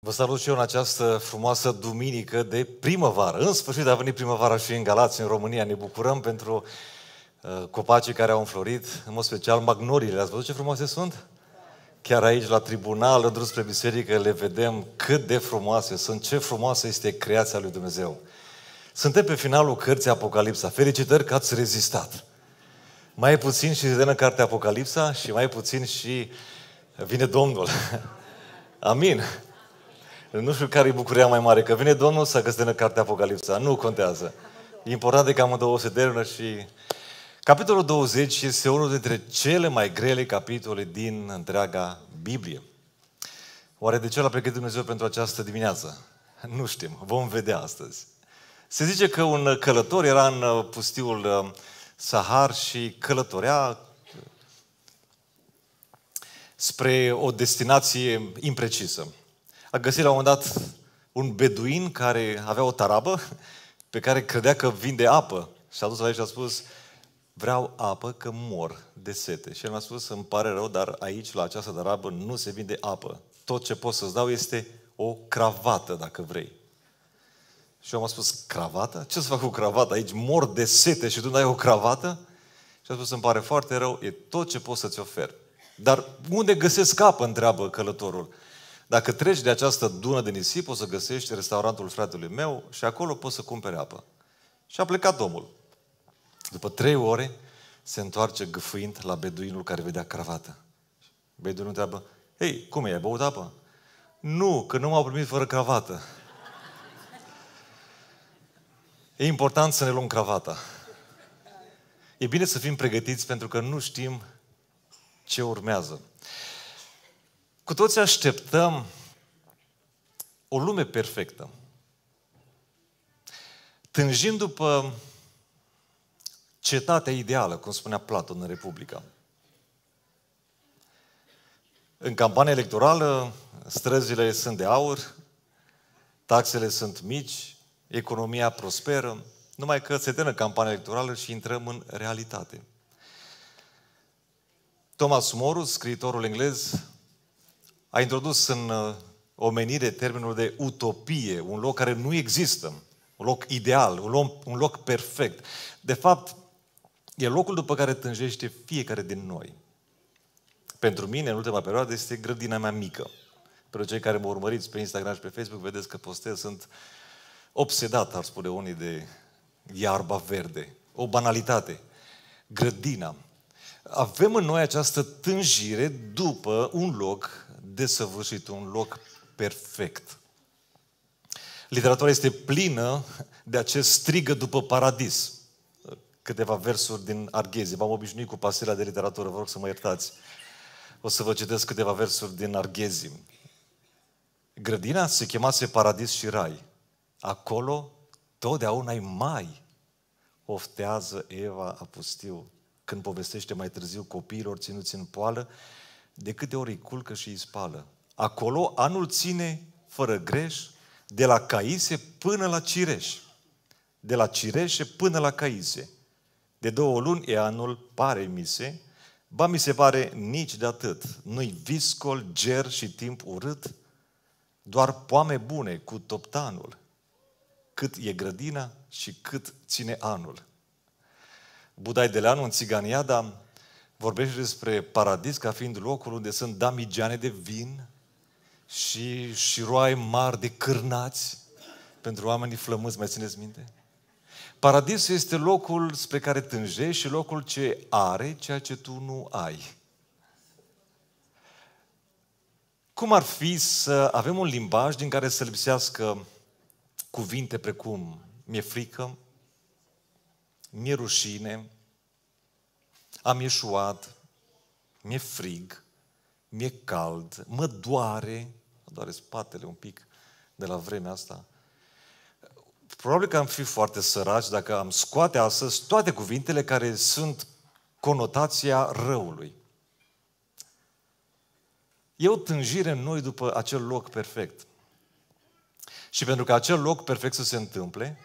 Vă salut și eu în această frumoasă duminică de primăvară. În sfârșit a venit primăvara și în Galați, în România. Ne bucurăm pentru uh, copacii care au înflorit, în mod special magnoriile. Ați văzut ce frumoase sunt? Chiar aici, la tribunal, în drum spre biserică, le vedem cât de frumoase sunt, ce frumoasă este creația lui Dumnezeu. Suntem pe finalul cărții Apocalipsa. Felicitări că ați rezistat! Mai puțin și în cartea Apocalipsa și mai puțin și vine Domnul. Amin! Nu știu care e bucuria mai mare, că vine Domnul să că în cartea Apocalipsa. Nu contează. E important e că două se termină și... Capitolul 20 este unul dintre cele mai grele capitole din întreaga Biblie. Oare de ce l-a pregătit Dumnezeu pentru această dimineață? Nu știm, vom vedea astăzi. Se zice că un călător era în pustiul uh, Sahar și călătorea uh, spre o destinație imprecisă a găsit la un moment dat un beduin care avea o tarabă pe care credea că vinde apă. Și a dus la el și a spus, vreau apă că mor de sete. Și el mi-a spus, îmi pare rău, dar aici, la această tarabă, nu se vinde apă. Tot ce pot să-ți dau este o cravată, dacă vrei. Și eu am spus, cravată? Ce să fac cu cravată Aici mor de sete și tu nu ai o cravată? Și a spus, îmi pare foarte rău, e tot ce pot să-ți ofer. Dar unde găsesc apă, întreabă călătorul. Dacă treci de această dună de nisip, o să găsești restaurantul fratelui meu și acolo poți să cumpere apă. Și a plecat omul. După trei ore, se întoarce gâfâind la beduinul care vedea cravată. Beduinul întreabă, hei, cum e, ai băut apă? Nu, că nu m-au primit fără cravată. E important să ne luăm cravata. E bine să fim pregătiți pentru că nu știm ce urmează. Cu toți așteptăm o lume perfectă. Tânjim după cetatea ideală, cum spunea Platon în Republica. În campania electorală, străzile sunt de aur, taxele sunt mici, economia prosperă, numai că se termină campania electorală și intrăm în realitate. Thomas More, scriitorul englez, a introdus în uh, omenire termenul de utopie, un loc care nu există, un loc ideal, un loc, un loc perfect. De fapt, e locul după care tânjește fiecare din noi. Pentru mine, în ultima perioadă, este grădina mea mică. Pentru cei care mă urmăriți pe Instagram și pe Facebook, vedeți că postez, sunt obsedat, ar spune unii, de iarba verde. O banalitate. Grădina. Avem în noi această tânjire după un loc desăvârșit, un loc perfect. Literatura este plină de acest strigă după paradis. Câteva versuri din Arghezi. V-am obișnuit cu pasirea de literatură, vă rog să mă iertați. O să vă citesc câteva versuri din Arghezi. Grădina se chemase Paradis și Rai. Acolo totdeauna e mai, oftează Eva a pustiu, când povestește mai târziu copiilor ținuți în poală de câte ori îi culcă și îi spală. Acolo anul ține fără greș de la Caise până la Cireș. De la Cireșe până la Caise. De două luni e anul, pare mi se, ba mi se pare nici de atât. Nu-i viscol, ger și timp urât, doar poame bune cu toptanul. Cât e grădina și cât ține anul. Budai de Leanu în Țiganiada vorbește despre paradis ca fiind locul unde sunt damigiane de vin și șiroai mari de cârnați pentru oamenii flămâți, mai țineți minte? Paradisul este locul spre care tânjești și locul ce are ceea ce tu nu ai. Cum ar fi să avem un limbaj din care să lipsească cuvinte precum mi-e frică, mi-e rușine, am ieșuat, mi-e frig, mi-e cald, mă doare, mă doare spatele un pic de la vremea asta. Probabil că am fi foarte săraci dacă am scoate astăzi toate cuvintele care sunt conotația răului. E o tânjire în noi după acel loc perfect. Și pentru că acel loc perfect să se întâmple,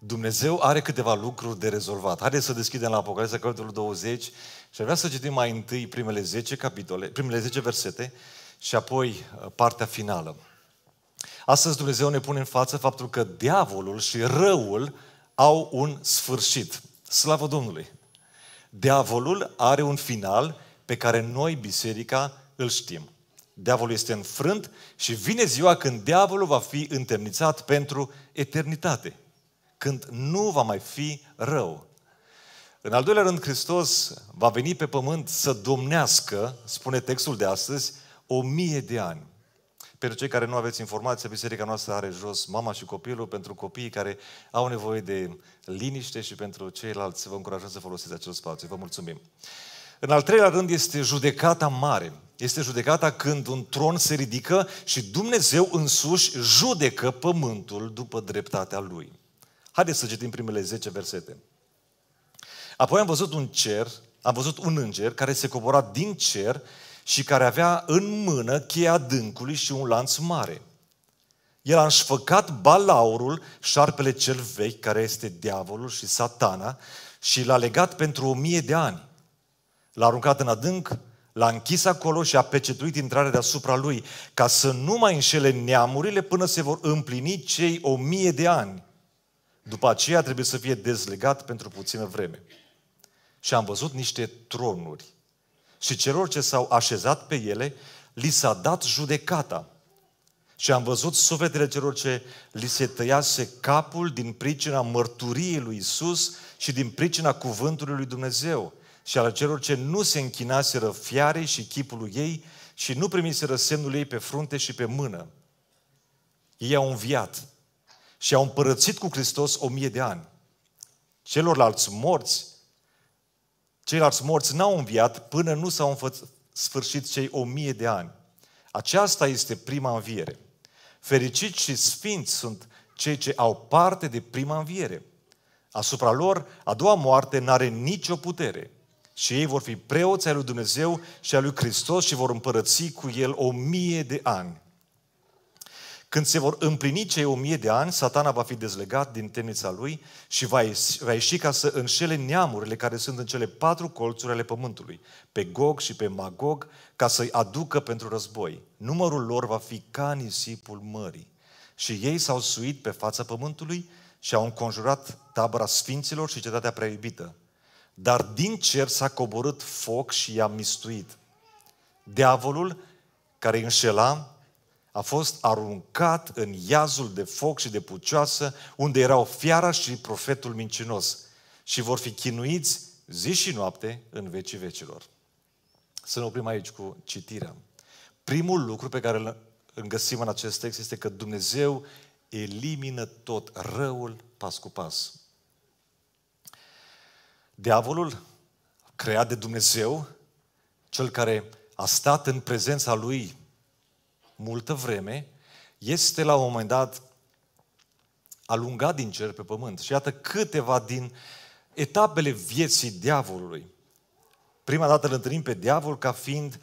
Dumnezeu are câteva lucruri de rezolvat. Haideți să deschidem la Apocalipsa, capitolul 20 și vreau să citim mai întâi primele 10 capitole, primele 10 versete și apoi uh, partea finală. Astăzi Dumnezeu ne pune în față faptul că diavolul și răul au un sfârșit. Slavă Domnului! Diavolul are un final pe care noi, biserica, îl știm. Diavolul este înfrânt și vine ziua când diavolul va fi întemnițat pentru eternitate când nu va mai fi rău. În al doilea rând, Hristos va veni pe pământ să domnească, spune textul de astăzi, o mie de ani. Pentru cei care nu aveți informația, biserica noastră are jos mama și copilul pentru copiii care au nevoie de liniște și pentru ceilalți vă încurajăm să folosiți acel spațiu. Vă mulțumim. În al treilea rând este judecata mare. Este judecata când un tron se ridică și Dumnezeu însuși judecă pământul după dreptatea lui. Haideți să citim primele 10 versete. Apoi am văzut un cer, am văzut un înger care se cobora din cer și care avea în mână cheia adâncului și un lanț mare. El a înșfăcat balaurul, șarpele cel vechi, care este diavolul și satana, și l-a legat pentru o mie de ani. L-a aruncat în adânc, l-a închis acolo și a pecetuit intrarea deasupra lui, ca să nu mai înșele neamurile până se vor împlini cei o mie de ani. După aceea trebuie să fie dezlegat pentru puțină vreme. Și am văzut niște tronuri. Și celor ce s-au așezat pe ele, li s-a dat judecata. Și am văzut sufletele celor ce li se tăiase capul din pricina mărturiei lui Isus și din pricina cuvântului lui Dumnezeu și al celor ce nu se închinaseră fiarei și chipului ei și nu primiseră semnul ei pe frunte și pe mână. Ei au înviat și au împărățit cu Hristos o mie de ani. Celorlalți morți, ceilalți morți n-au înviat până nu s-au sfârșit cei o mie de ani. Aceasta este prima înviere. Fericiți și sfinți sunt cei ce au parte de prima înviere. Asupra lor, a doua moarte n-are nicio putere. Și ei vor fi preoți ai lui Dumnezeu și ai lui Hristos și vor împărăți cu el o mie de ani. Când se vor împlini cei o mie de ani, satana va fi dezlegat din temnița lui și va ieși ca să înșele neamurile care sunt în cele patru colțuri ale pământului, pe Gog și pe Magog, ca să-i aducă pentru război. Numărul lor va fi ca nisipul mării. Și ei s-au suit pe fața pământului și au înconjurat tabăra sfinților și cetatea iubită. Dar din cer s-a coborât foc și i-a mistuit. Diavolul care îi înșela a fost aruncat în iazul de foc și de pucioasă, unde erau fiara și profetul mincinos. Și vor fi chinuiți zi și noapte în vecii vecilor. Să ne oprim aici cu citirea. Primul lucru pe care îl găsim în acest text este că Dumnezeu elimină tot răul pas cu pas. Diavolul, creat de Dumnezeu, cel care a stat în prezența lui multă vreme, este la un moment dat alungat din cer pe pământ. Și iată câteva din etapele vieții diavolului. Prima dată îl întâlnim pe diavol ca fiind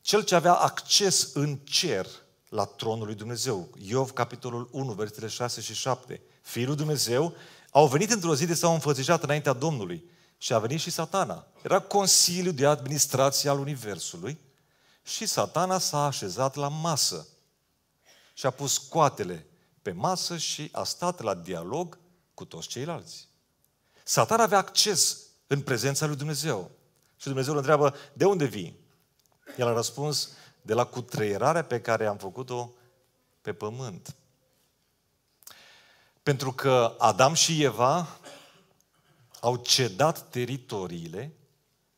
cel ce avea acces în cer la tronul lui Dumnezeu. Iov, capitolul 1, versetele 6 și 7. Fiul lui Dumnezeu au venit într-o zi de s-au înfățișat înaintea Domnului și a venit și satana. Era consiliul de administrație al Universului și satana s-a așezat la masă și a pus coatele pe masă și a stat la dialog cu toți ceilalți. Satan avea acces în prezența lui Dumnezeu. Și Dumnezeu îl întreabă, de unde vii? El a răspuns, de la cutreierarea pe care am făcut-o pe pământ. Pentru că Adam și Eva au cedat teritoriile,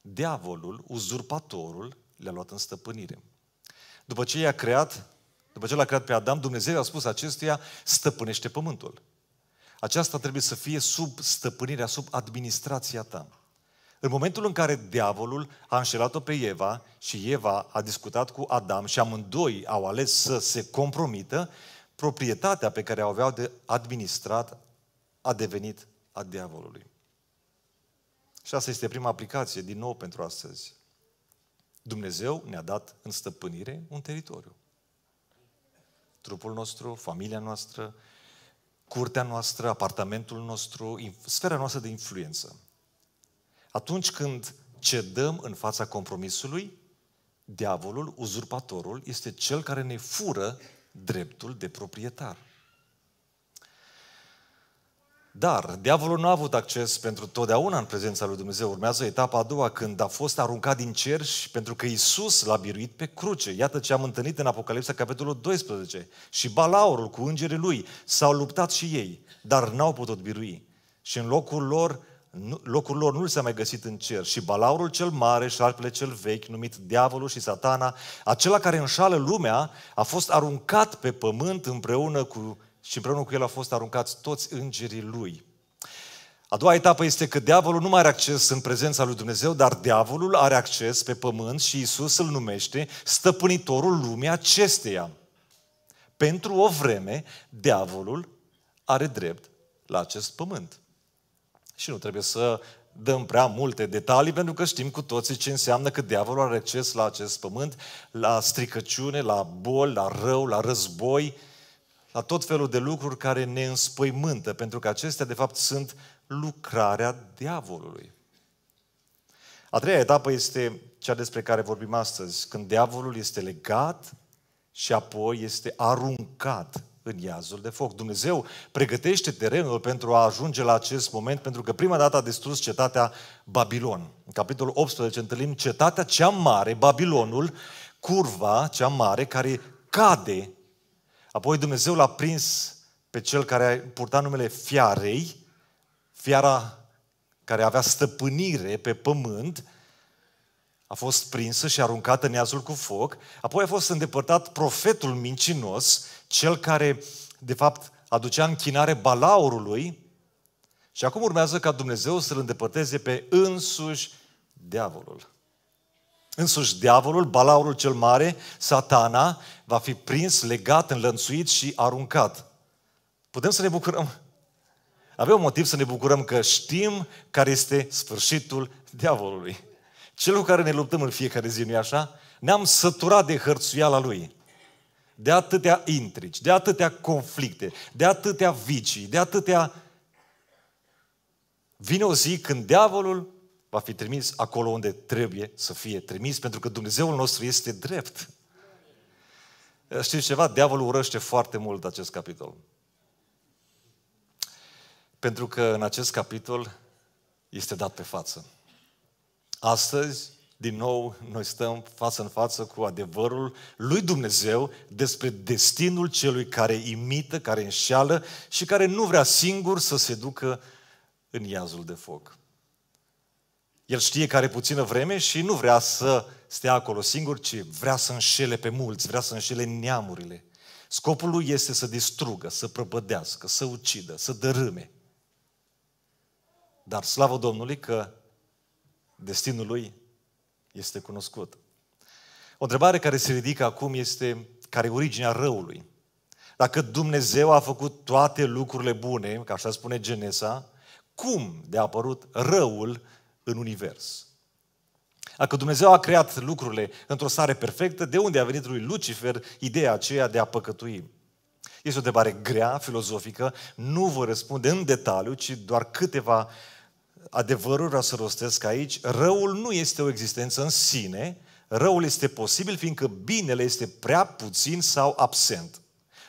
diavolul, uzurpatorul, le-a luat în stăpânire. După ce i-a creat, după ce l-a creat pe Adam, Dumnezeu i-a spus acestuia, stăpânește pământul. Aceasta trebuie să fie sub stăpânirea, sub administrația ta. În momentul în care diavolul a înșelat-o pe Eva și Eva a discutat cu Adam și amândoi au ales să se compromită, proprietatea pe care o aveau de administrat a devenit a diavolului. Și asta este prima aplicație, din nou, pentru astăzi. Dumnezeu ne-a dat în stăpânire un teritoriu. Trupul nostru, familia noastră, curtea noastră, apartamentul nostru, sfera noastră de influență. Atunci când cedăm în fața compromisului, diavolul, uzurpatorul, este cel care ne fură dreptul de proprietar. Dar diavolul nu a avut acces pentru totdeauna în prezența lui Dumnezeu. Urmează etapa a doua, când a fost aruncat din cer și pentru că Isus l-a biruit pe cruce. Iată ce am întâlnit în Apocalipsa, capitolul 12. Și Balaurul cu îngerii lui s-au luptat și ei, dar n-au putut birui. Și în locul lor locul lor nu s-a mai găsit în cer. Și balaurul cel mare, arpele cel vechi, numit diavolul și satana, acela care înșală lumea, a fost aruncat pe pământ împreună cu și împreună cu el au fost aruncați toți îngerii lui. A doua etapă este că diavolul nu mai are acces în prezența lui Dumnezeu, dar diavolul are acces pe pământ și Isus îl numește stăpânitorul lumii acesteia. Pentru o vreme, diavolul are drept la acest pământ. Și nu trebuie să dăm prea multe detalii, pentru că știm cu toții ce înseamnă că diavolul are acces la acest pământ, la stricăciune, la boli, la rău, la război, la tot felul de lucruri care ne înspăimântă, pentru că acestea, de fapt, sunt lucrarea diavolului. A treia etapă este cea despre care vorbim astăzi, când diavolul este legat și apoi este aruncat în iazul de foc. Dumnezeu pregătește terenul pentru a ajunge la acest moment, pentru că prima dată a distrus cetatea Babilon. În capitolul 18 întâlnim cetatea cea mare, Babilonul, curva cea mare, care cade Apoi Dumnezeu l-a prins pe cel care purta numele fiarei, fiara care avea stăpânire pe pământ, a fost prinsă și aruncată în iazul cu foc, apoi a fost îndepărtat profetul mincinos, cel care, de fapt, aducea închinare balaurului, și acum urmează ca Dumnezeu să-l îndepărteze pe însuși diavolul. Însuși diavolul, balaurul cel mare, satana, va fi prins, legat, înlănțuit și aruncat. Putem să ne bucurăm? Avem motiv să ne bucurăm că știm care este sfârșitul diavolului. Cel cu care ne luptăm în fiecare zi, nu așa? Ne-am săturat de hărțuiala lui. De atâtea intrigi, de atâtea conflicte, de atâtea vicii, de atâtea... Vine o zi când diavolul va fi trimis acolo unde trebuie să fie trimis, pentru că Dumnezeul nostru este drept. Știți ceva? Diavolul urăște foarte mult acest capitol. Pentru că în acest capitol este dat pe față. Astăzi, din nou, noi stăm față în față cu adevărul lui Dumnezeu despre destinul celui care imită, care înșeală și care nu vrea singur să se ducă în iazul de foc. El știe că are puțină vreme și nu vrea să stea acolo singur, ci vrea să înșele pe mulți, vrea să înșele neamurile. Scopul lui este să distrugă, să prăbădească, să ucidă, să dărâme. Dar slavă Domnului că destinul lui este cunoscut. O întrebare care se ridică acum este care e originea răului. Dacă Dumnezeu a făcut toate lucrurile bune, ca așa spune Genesa, cum de a apărut răul în univers. Dacă Dumnezeu a creat lucrurile într-o stare perfectă, de unde a venit lui Lucifer ideea aceea de a păcătui? Este o întrebare grea, filozofică, nu vă răspund în detaliu, ci doar câteva adevăruri vreau să rostesc aici. Răul nu este o existență în sine, răul este posibil fiindcă binele este prea puțin sau absent.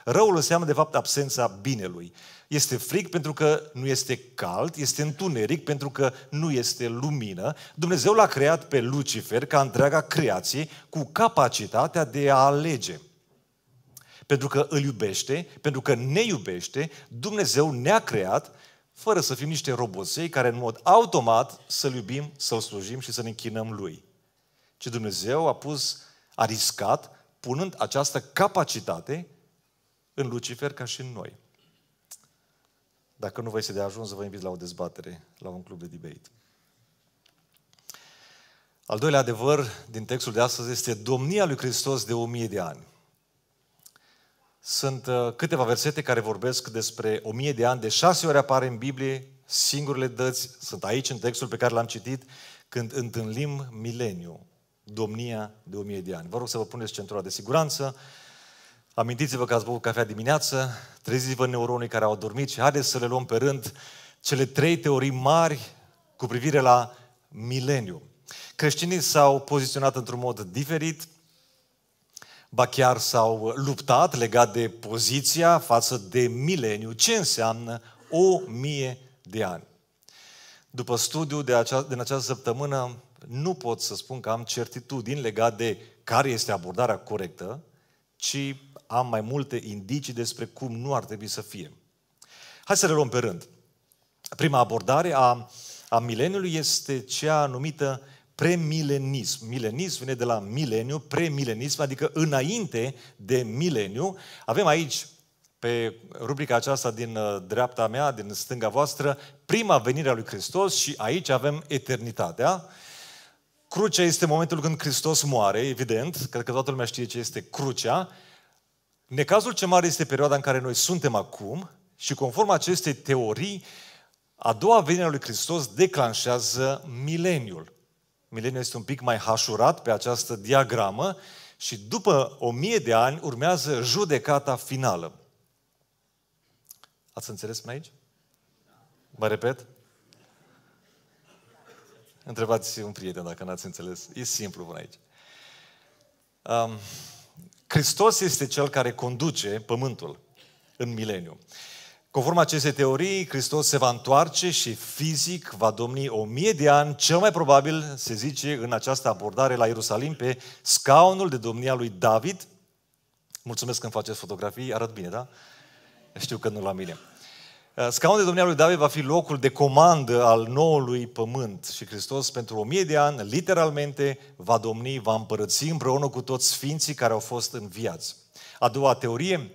Răul înseamnă, de fapt, absența binelui. Este fric pentru că nu este cald, este întuneric pentru că nu este lumină. Dumnezeu l-a creat pe Lucifer ca întreaga creație cu capacitatea de a alege. Pentru că îl iubește, pentru că ne iubește, Dumnezeu ne-a creat fără să fim niște roboței care în mod automat să-L iubim, să-L slujim și să ne închinăm Lui. Ci Dumnezeu a pus, a riscat, punând această capacitate în Lucifer ca și în noi. Dacă nu vă este de ajuns, vă invit la o dezbatere, la un club de debate. Al doilea adevăr din textul de astăzi este domnia lui Hristos de o mie de ani. Sunt uh, câteva versete care vorbesc despre o mie de ani, de șase ori apare în Biblie, singurele dăți sunt aici în textul pe care l-am citit, când întâlnim mileniu, domnia de o mie de ani. Vă rog să vă puneți centura de siguranță, Amintiți-vă că ați băut cafea dimineață, treziți-vă neuronii care au dormit și haideți să le luăm pe rând cele trei teorii mari cu privire la mileniu. Creștinii s-au poziționat într-un mod diferit, ba chiar s-au luptat legat de poziția față de mileniu, ce înseamnă o mie de ani. După studiu de acea, din această săptămână, nu pot să spun că am certitudini legat de care este abordarea corectă, ci am mai multe indicii despre cum nu ar trebui să fie. Hai să le luăm pe rând. Prima abordare a, a mileniului este cea numită premilenism. Milenism vine de la mileniu, premilenism, adică înainte de mileniu. Avem aici, pe rubrica aceasta din uh, dreapta mea, din stânga voastră, prima venire a lui Hristos și aici avem eternitatea. Crucea este momentul când Hristos moare, evident, cred că toată lumea știe ce este crucea, Necazul ce mare este perioada în care noi suntem acum și conform acestei teorii, a doua venire a lui Hristos declanșează mileniul. Mileniul este un pic mai hașurat pe această diagramă și după o mie de ani urmează judecata finală. Ați înțeles până aici? Mă repet? Întrebați un prieten dacă n-ați înțeles. E simplu până aici. Um, Hristos este cel care conduce pământul în mileniu. Conform acestei teorii, Hristos se va întoarce și fizic va domni o mie de ani, cel mai probabil, se zice în această abordare, la Ierusalim, pe scaunul de domnia lui David. Mulțumesc că îmi faceți fotografii, arăt bine, da? Știu că nu la mine. Uh, scaunul de domnia lui David va fi locul de comandă al noului pământ și Hristos pentru o mie de ani, literalmente, va domni, va împărăți împreună cu toți sfinții care au fost în viață. A doua teorie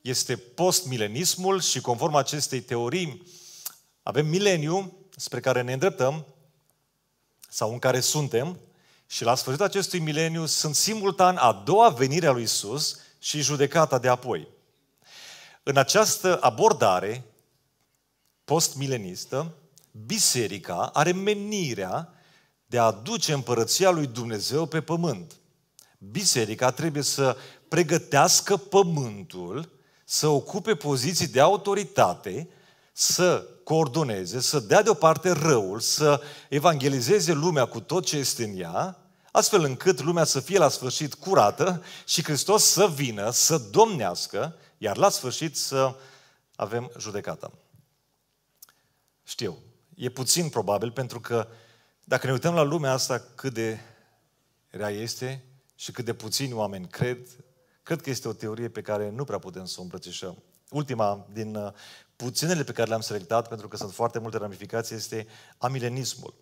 este postmilenismul și conform acestei teorii avem mileniu spre care ne îndreptăm sau în care suntem și la sfârșitul acestui mileniu sunt simultan a doua venire a lui Isus și judecata de apoi. În această abordare postmilenistă, biserica are menirea de a aduce împărăția lui Dumnezeu pe pământ. Biserica trebuie să pregătească pământul, să ocupe poziții de autoritate, să coordoneze, să dea deoparte răul, să evangelizeze lumea cu tot ce este în ea, astfel încât lumea să fie la sfârșit curată și Hristos să vină, să domnească iar la sfârșit să avem judecata. Știu, e puțin probabil pentru că dacă ne uităm la lumea asta cât de rea este și cât de puțini oameni cred, cred că este o teorie pe care nu prea putem să o îmbrățișăm. Ultima din uh, puținele pe care le-am selectat, pentru că sunt foarte multe ramificații, este amilenismul.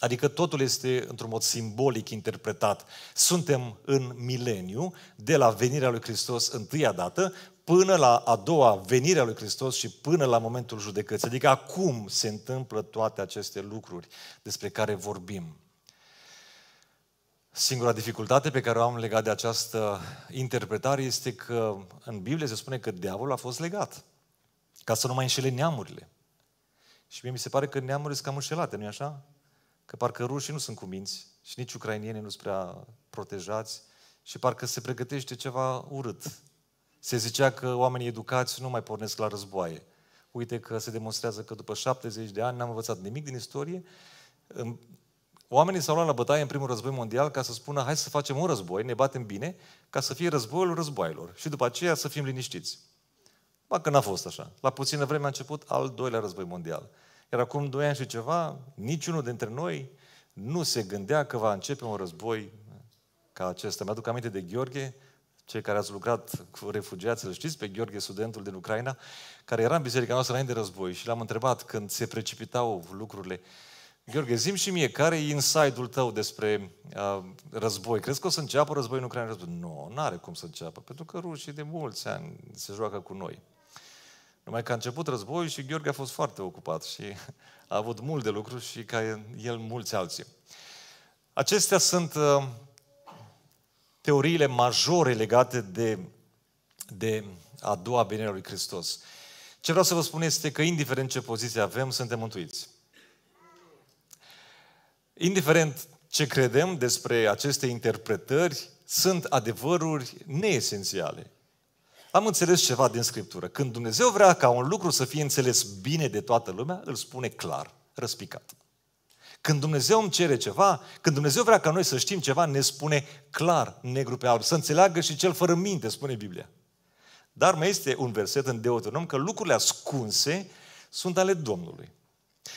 Adică totul este într-un mod simbolic interpretat. Suntem în mileniu, de la venirea lui Hristos întâia dată, până la a doua venire a lui Hristos și până la momentul judecății. Adică acum se întâmplă toate aceste lucruri despre care vorbim. Singura dificultate pe care o am legat de această interpretare este că în Biblie se spune că diavolul a fost legat ca să nu mai înșele neamurile. Și mie mi se pare că neamurile sunt cam înșelate, nu-i așa? că parcă rușii nu sunt cuminți și nici ucrainienii nu sunt prea protejați și parcă se pregătește ceva urât. Se zicea că oamenii educați nu mai pornesc la războaie. Uite că se demonstrează că după 70 de ani n-am învățat nimic din istorie. Oamenii s-au luat la bătaie în primul război mondial ca să spună hai să facem un război, ne batem bine, ca să fie războiul războaielor și după aceea să fim liniștiți. Ba că n-a fost așa. La puțină vreme a început al doilea război mondial. Iar acum doi ani și ceva, niciunul dintre noi nu se gândea că va începe un război ca acesta. Mi-aduc aminte de Gheorghe, cei care ați lucrat cu refugiații, îl știți pe Gheorghe, studentul din Ucraina, care era în biserica noastră înainte de război și l-am întrebat când se precipitau lucrurile. Gheorghe, zim și mie, care e inside-ul tău despre uh, război? Crezi că o să înceapă război în Ucraina? Nu, nu are cum să înceapă, pentru că rușii de mulți ani se joacă cu noi. Numai că a început războiul și Gheorghe a fost foarte ocupat și a avut mult de lucru și ca el mulți alții. Acestea sunt uh, teoriile majore legate de, de a doua venire a lui Hristos. Ce vreau să vă spun este că indiferent ce poziție avem, suntem mântuiți. Indiferent ce credem despre aceste interpretări, sunt adevăruri neesențiale. Am înțeles ceva din Scriptură. Când Dumnezeu vrea ca un lucru să fie înțeles bine de toată lumea, îl spune clar, răspicat. Când Dumnezeu îmi cere ceva, când Dumnezeu vrea ca noi să știm ceva, ne spune clar, negru pe alb, să înțeleagă și cel fără minte, spune Biblia. Dar mai este un verset în Deuteronom că lucrurile ascunse sunt ale Domnului.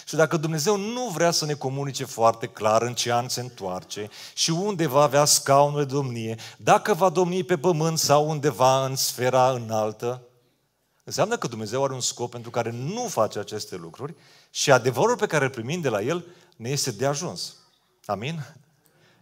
Și dacă Dumnezeu nu vrea să ne comunice foarte clar în ce an se întoarce și unde va avea scaunul de domnie, dacă va domni pe pământ sau undeva în sfera înaltă, înseamnă că Dumnezeu are un scop pentru care nu face aceste lucruri și adevărul pe care îl primim de la El ne este de ajuns. Amin?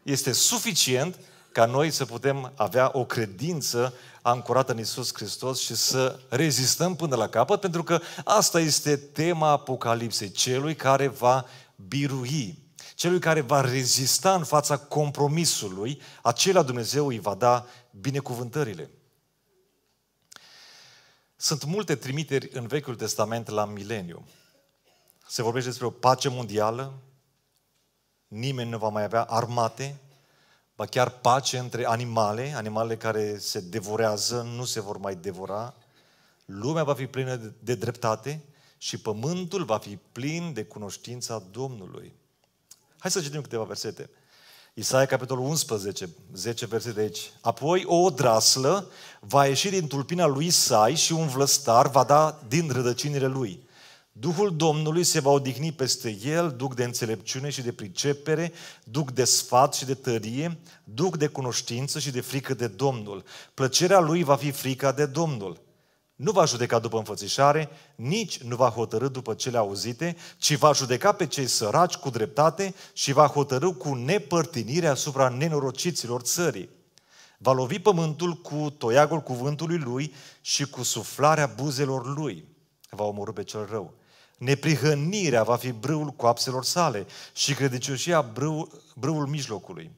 Este suficient ca noi să putem avea o credință ancorată în Isus Hristos și să rezistăm până la capăt, pentru că asta este tema Apocalipsei, celui care va birui, celui care va rezista în fața compromisului, acela Dumnezeu îi va da binecuvântările. Sunt multe trimiteri în Vechiul Testament la mileniu. Se vorbește despre o pace mondială, nimeni nu va mai avea armate, ba chiar pace între animale, animale care se devorează, nu se vor mai devora, lumea va fi plină de dreptate și pământul va fi plin de cunoștința Domnului. Hai să citim câteva versete. Isaia, capitolul 11, 10 versete aici. Apoi o odraslă va ieși din tulpina lui Isai și un vlăstar va da din rădăcinile lui. Duhul Domnului se va odihni peste el, duc de înțelepciune și de pricepere, duc de sfat și de tărie, duc de cunoștință și de frică de Domnul. Plăcerea lui va fi frica de Domnul. Nu va judeca după înfățișare, nici nu va hotărâ după cele auzite, ci va judeca pe cei săraci cu dreptate și va hotărâ cu nepărtinire asupra nenorociților țării. Va lovi pământul cu toiagul cuvântului lui și cu suflarea buzelor lui. Va omorâ pe cel rău Neprihănirea va fi brâul coapselor sale și credincioșia brâul, brâul mijlocului,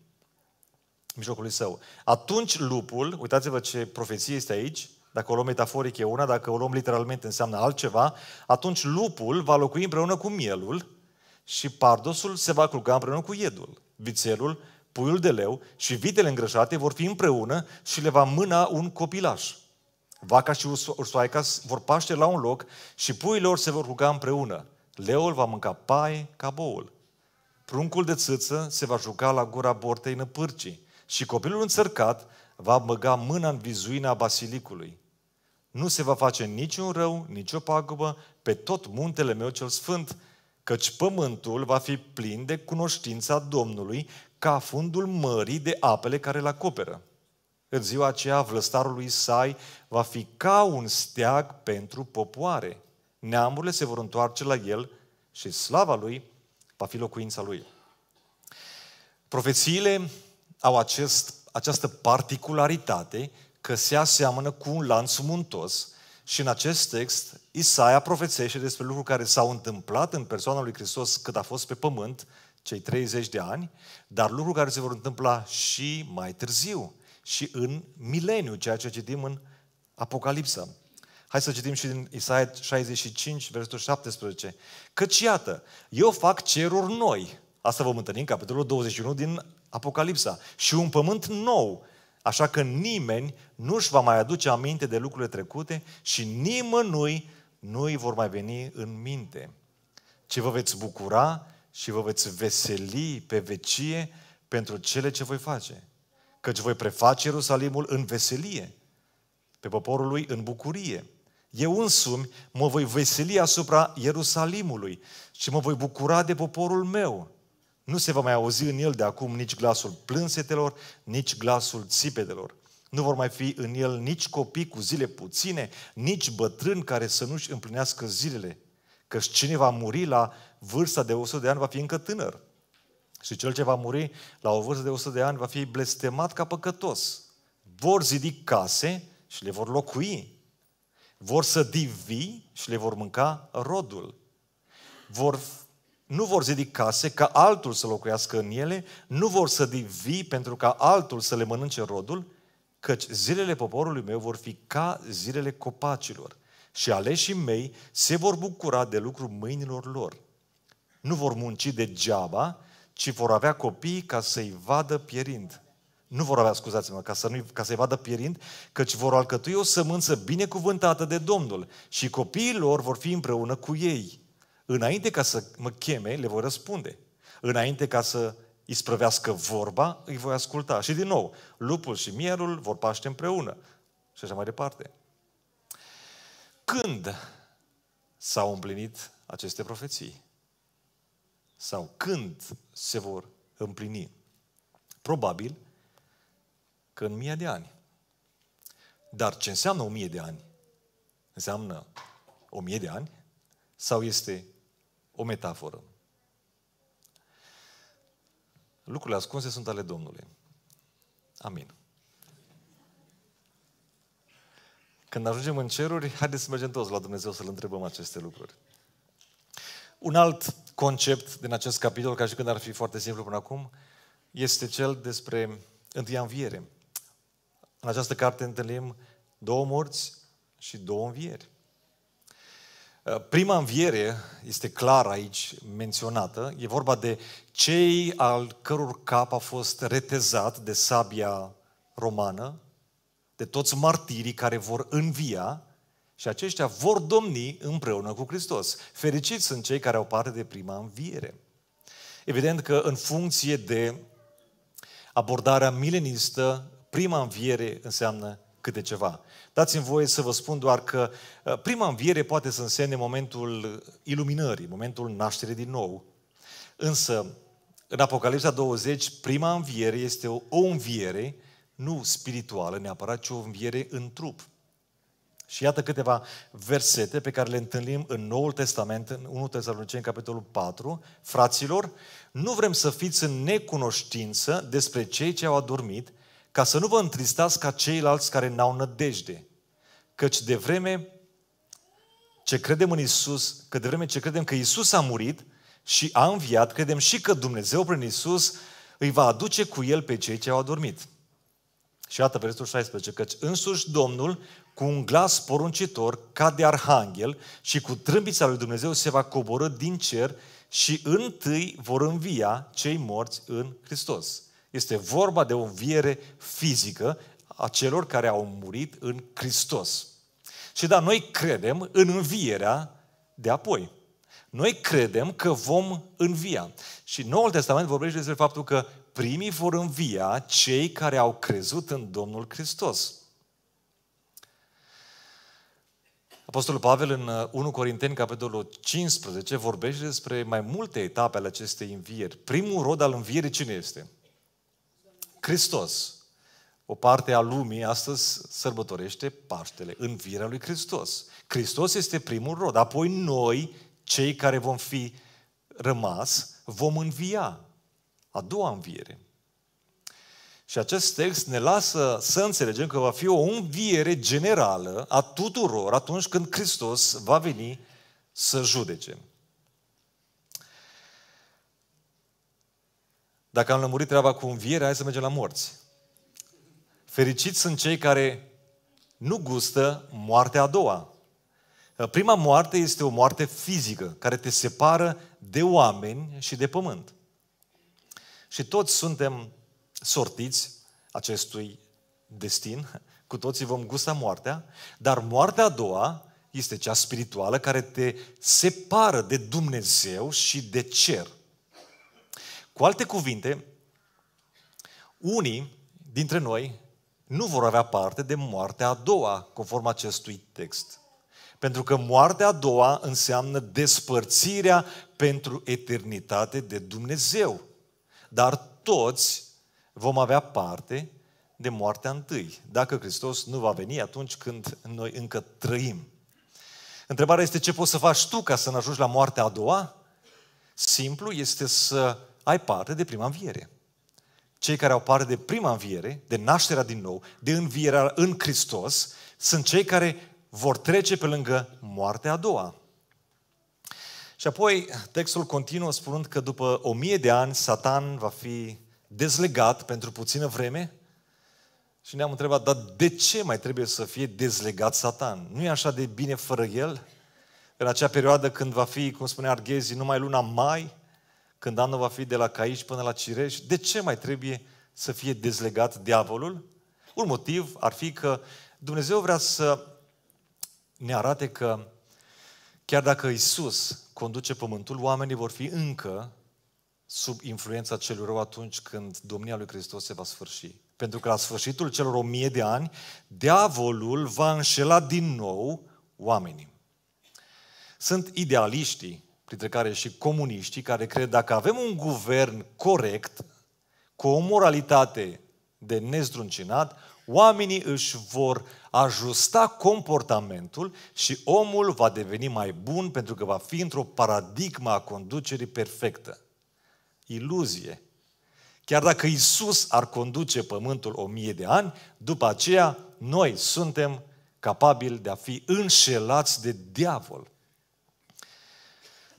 mijlocului său. Atunci lupul, uitați-vă ce profeție este aici, dacă o luăm metaforic e una, dacă o luăm literalmente înseamnă altceva, atunci lupul va locui împreună cu mielul și pardosul se va culca împreună cu iedul. Vițelul, puiul de leu și vitele îngrășate vor fi împreună și le va mâna un copilaș. Vaca și ursoaica vor paște la un loc și puii lor se vor ruga împreună. Leul va mânca paie ca boul. Pruncul de țâță se va juca la gura bortei năpârcii și copilul înțărcat va băga mâna în vizuina basilicului. Nu se va face niciun rău, nicio pagubă pe tot muntele meu cel sfânt, căci pământul va fi plin de cunoștința Domnului ca fundul mării de apele care îl acoperă. În ziua aceea, vlăstarul lui Isai va fi ca un steag pentru popoare. Neamurile se vor întoarce la el și slava lui va fi locuința lui. Profețiile au acest, această particularitate că se aseamănă cu un lanț muntos și în acest text Isaia profețește despre lucruri care s-au întâmplat în persoana lui Hristos cât a fost pe pământ, cei 30 de ani, dar lucruri care se vor întâmpla și mai târziu și în mileniu, ceea ce citim în Apocalipsă. Hai să citim și din Isaia 65, versetul 17. Căci iată, eu fac ceruri noi. Asta vom întâlni în capitolul 21 din Apocalipsa. Și un pământ nou, așa că nimeni nu-și va mai aduce aminte de lucrurile trecute și nimănui nu-i vor mai veni în minte. Ce vă veți bucura și vă veți veseli pe vecie pentru cele ce voi face căci voi preface Ierusalimul în veselie, pe poporul lui în bucurie. Eu însumi mă voi veseli asupra Ierusalimului și mă voi bucura de poporul meu. Nu se va mai auzi în el de acum nici glasul plânsetelor, nici glasul țipetelor. Nu vor mai fi în el nici copii cu zile puține, nici bătrâni care să nu-și împlinească zilele. Căci cine va muri la vârsta de 100 de ani va fi încă tânăr și cel ce va muri la o vârstă de 100 de ani va fi blestemat ca păcătos. Vor zidi case și le vor locui. Vor să divi și le vor mânca rodul. Vor, nu vor zidi case ca altul să locuiască în ele, nu vor să divi pentru ca altul să le mănânce rodul, căci zilele poporului meu vor fi ca zilele copacilor și aleșii mei se vor bucura de lucru mâinilor lor. Nu vor munci degeaba, ci vor avea copii ca să-i vadă pierind. Nu vor avea, scuzați-mă, ca, să nu, ca să-i vadă pierind, căci vor alcătui o sămânță binecuvântată de Domnul și copiii lor vor fi împreună cu ei. Înainte ca să mă cheme, le voi răspunde. Înainte ca să sprăvească vorba, îi voi asculta. Și din nou, lupul și mierul vor paște împreună. Și așa mai departe. Când s-au împlinit aceste profeții? sau când se vor împlini. Probabil că în mie de ani. Dar ce înseamnă o mie de ani? Înseamnă o mie de ani? Sau este o metaforă? Lucrurile ascunse sunt ale Domnului. Amin. Când ajungem în ceruri, haideți să mergem toți la Dumnezeu să-L întrebăm aceste lucruri. Un alt concept din acest capitol, ca și când ar fi foarte simplu până acum, este cel despre întâia înviere. În această carte întâlnim două morți și două învieri. Uh, prima înviere este clar aici menționată. E vorba de cei al căror cap a fost retezat de sabia romană, de toți martirii care vor învia și aceștia vor domni împreună cu Hristos. Fericiți sunt cei care au parte de prima înviere. Evident că în funcție de abordarea milenistă, prima înviere înseamnă câte ceva. Dați-mi voie să vă spun doar că uh, prima înviere poate să însemne momentul iluminării, momentul nașterii din nou. Însă, în Apocalipsa 20, prima înviere este o, înviere, nu spirituală neapărat, ci o înviere în trup. Și iată câteva versete pe care le întâlnim în Noul Testament, în 1 Tesaloniceni, capitolul 4. Fraților, nu vrem să fiți în necunoștință despre cei ce au adormit, ca să nu vă întristați ca ceilalți care n-au nădejde. Căci de vreme ce credem în Isus, că de vreme ce credem că Isus a murit și a înviat, credem și că Dumnezeu prin Isus îi va aduce cu El pe cei ce au adormit. Și iată versetul 16, căci însuși Domnul cu un glas poruncitor ca de arhanghel și cu trâmbița lui Dumnezeu se va coborâ din cer și întâi vor învia cei morți în Hristos. Este vorba de o înviere fizică a celor care au murit în Hristos. Și da, noi credem în învierea de apoi. Noi credem că vom învia. Și Noul Testament vorbește despre faptul că primii vor învia cei care au crezut în Domnul Hristos. Apostolul Pavel în 1 uh, Corinteni, capitolul 15, vorbește despre mai multe etape ale acestei învieri. Primul rod al învierii cine este? Hristos. O parte a lumii astăzi sărbătorește Paștele, învierea lui Hristos. Hristos este primul rod. Apoi noi, cei care vom fi rămas, vom învia. A doua înviere. Și acest text ne lasă să înțelegem că va fi o înviere generală a tuturor atunci când Hristos va veni să judece. Dacă am lămurit treaba cu învierea, hai să mergem la morți. Fericiți sunt cei care nu gustă moartea a doua. Prima moarte este o moarte fizică, care te separă de oameni și de pământ. Și toți suntem sortiți acestui destin, cu toții vom gusta moartea, dar moartea a doua este cea spirituală care te separă de Dumnezeu și de cer. Cu alte cuvinte, unii dintre noi nu vor avea parte de moartea a doua, conform acestui text. Pentru că moartea a doua înseamnă despărțirea pentru eternitate de Dumnezeu. Dar toți vom avea parte de moartea întâi, dacă Hristos nu va veni atunci când noi încă trăim. Întrebarea este ce poți să faci tu ca să ne ajungi la moartea a doua? Simplu este să ai parte de prima înviere. Cei care au parte de prima înviere, de nașterea din nou, de învierea în Hristos, sunt cei care vor trece pe lângă moartea a doua. Și apoi textul continuă spunând că după o mie de ani Satan va fi dezlegat pentru puțină vreme și ne-am întrebat, dar de ce mai trebuie să fie dezlegat Satan? Nu e așa de bine fără el? În acea perioadă când va fi, cum spune Arghezi, numai luna mai, când anul va fi de la Caici până la Cireș, de ce mai trebuie să fie dezlegat diavolul? Un motiv ar fi că Dumnezeu vrea să ne arate că chiar dacă Isus conduce pământul, oamenii vor fi încă sub influența celui rău atunci când domnia lui Hristos se va sfârși. Pentru că la sfârșitul celor o mie de ani, diavolul va înșela din nou oamenii. Sunt idealiștii, printre care și comuniștii, care cred că dacă avem un guvern corect, cu o moralitate de nezdruncinat, oamenii își vor ajusta comportamentul și omul va deveni mai bun pentru că va fi într-o paradigma a conducerii perfectă iluzie. Chiar dacă Isus ar conduce pământul o mie de ani, după aceea noi suntem capabili de a fi înșelați de diavol.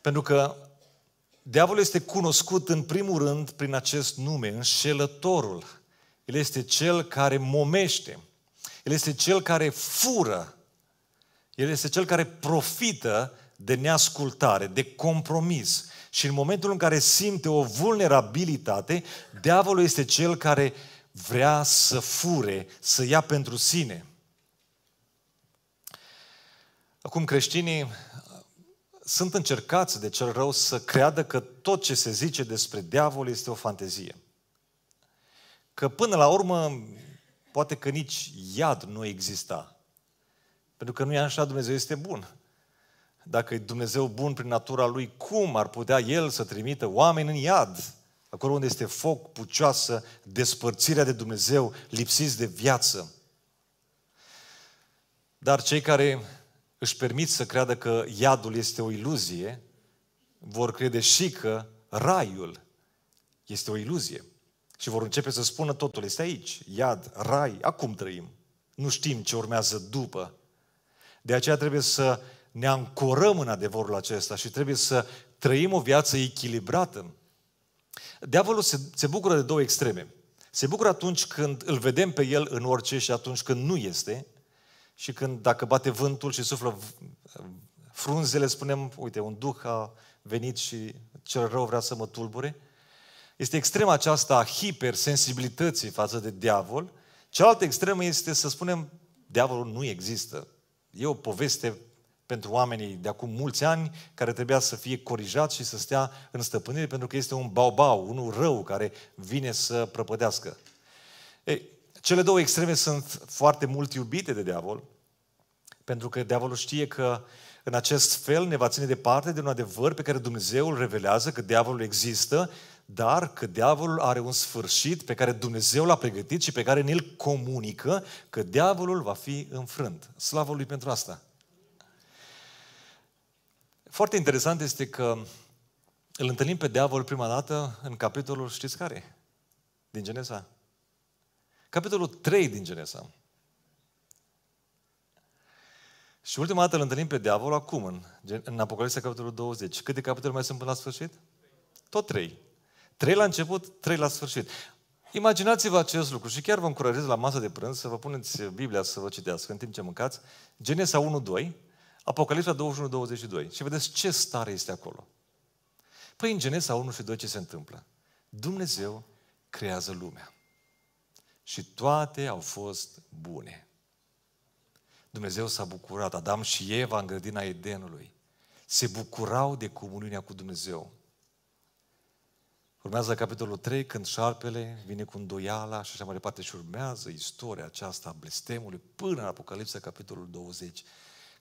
Pentru că diavolul este cunoscut în primul rând prin acest nume, înșelătorul. El este cel care momește. El este cel care fură. El este cel care profită de neascultare, de compromis. Și în momentul în care simte o vulnerabilitate, diavolul este cel care vrea să fure, să ia pentru sine. Acum creștinii sunt încercați de cel rău să creadă că tot ce se zice despre diavol este o fantezie. Că până la urmă, poate că nici iad nu exista. Pentru că nu e așa, Dumnezeu este bun dacă e Dumnezeu bun prin natura Lui, cum ar putea El să trimită oameni în iad? Acolo unde este foc, pucioasă, despărțirea de Dumnezeu, lipsiți de viață. Dar cei care își permit să creadă că iadul este o iluzie, vor crede și că raiul este o iluzie. Și vor începe să spună totul este aici, iad, rai, acum trăim. Nu știm ce urmează după. De aceea trebuie să ne ancorăm în adevărul acesta și trebuie să trăim o viață echilibrată. Diavolul se, se bucură de două extreme. Se bucură atunci când îl vedem pe el în orice și atunci când nu este și când dacă bate vântul și suflă frunzele, spunem, uite, un duh a venit și cel rău vrea să mă tulbure. Este extrema aceasta a hipersensibilității față de diavol. Cealaltă extremă este să spunem, diavolul nu există. E o poveste pentru oamenii de acum mulți ani, care trebuia să fie corijat și să stea în stăpânire, pentru că este un baubau, unul rău care vine să prăpădească. Ei, cele două extreme sunt foarte mult iubite de diavol, pentru că diavolul știe că în acest fel ne va ține departe de un adevăr pe care Dumnezeu îl revelează, că diavolul există, dar că diavolul are un sfârșit pe care Dumnezeu l-a pregătit și pe care ne-l comunică, că diavolul va fi înfrânt. Slavă lui pentru asta! Foarte interesant este că îl întâlnim pe diavol prima dată în capitolul, știți care? Din Genesa. Capitolul 3 din Genesa. Și ultima dată îl întâlnim pe diavol acum, în, în Apocalipsa, capitolul 20. Câte capitole mai sunt până la sfârșit? Tot trei. Trei la început, trei la sfârșit. Imaginați-vă acest lucru și chiar vă încurajez la masă de prânz să vă puneți Biblia să vă citească în timp ce mâncați. Genesa 1, 2, Apocalipsa 21-22. Și vedeți ce stare este acolo. Păi în Genesa 1 și 2 ce se întâmplă? Dumnezeu creează lumea. Și toate au fost bune. Dumnezeu s-a bucurat. Adam și Eva în grădina Edenului se bucurau de comuniunea cu Dumnezeu. Urmează capitolul 3, când șarpele vine cu îndoiala și așa mai departe și urmează istoria aceasta a blestemului până în Apocalipsa, capitolul 20.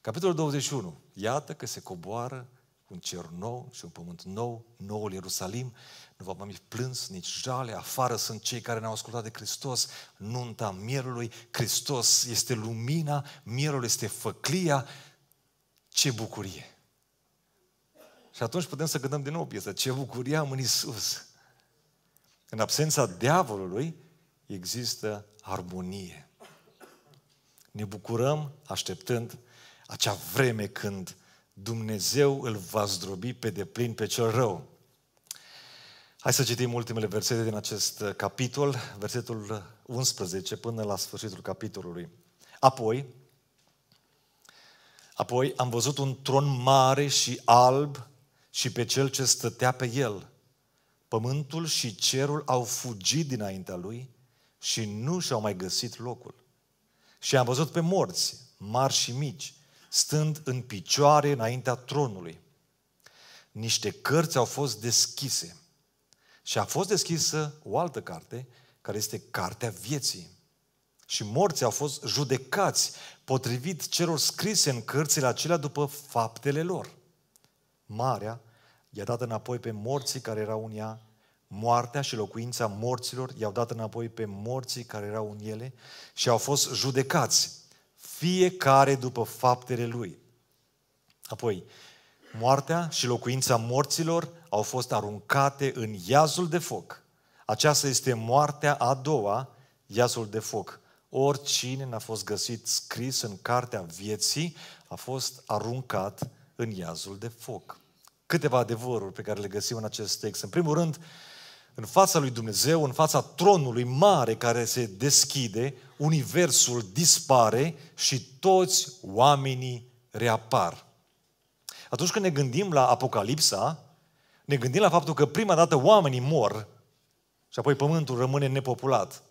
Capitolul 21. Iată că se coboară un cer nou și un pământ nou, noul Ierusalim. Nu va mai plâns, nici jale, afară sunt cei care ne-au ascultat de Hristos, nunta mielului, Hristos este lumina, mielul este făclia, ce bucurie! Și atunci putem să gândăm din nou piesa, ce bucurie am în Isus! În absența diavolului există armonie. Ne bucurăm așteptând acea vreme când Dumnezeu îl va zdrobi pe deplin pe cel rău. Hai să citim ultimele versete din acest uh, capitol, versetul 11 uh, până la sfârșitul capitolului. Apoi, apoi am văzut un tron mare și alb și pe cel ce stătea pe el. Pământul și cerul au fugit dinaintea lui și nu și-au mai găsit locul. Și am văzut pe morți, mari și mici, stând în picioare înaintea tronului. Niște cărți au fost deschise. Și a fost deschisă o altă carte, care este Cartea Vieții. Și morții au fost judecați potrivit celor scrise în cărțile acelea după faptele lor. Marea i-a dat înapoi pe morții care erau în ea, moartea și locuința morților i-au dat înapoi pe morții care erau în ele și au fost judecați fiecare după faptele lui. Apoi, moartea și locuința morților au fost aruncate în iazul de foc. Aceasta este moartea a doua, iazul de foc. Oricine n-a fost găsit scris în cartea vieții a fost aruncat în iazul de foc. Câteva adevăruri pe care le găsim în acest text. În primul rând, în fața lui Dumnezeu, în fața tronului mare care se deschide, universul dispare și toți oamenii reapar. Atunci când ne gândim la Apocalipsa, ne gândim la faptul că prima dată oamenii mor și apoi pământul rămâne nepopulat.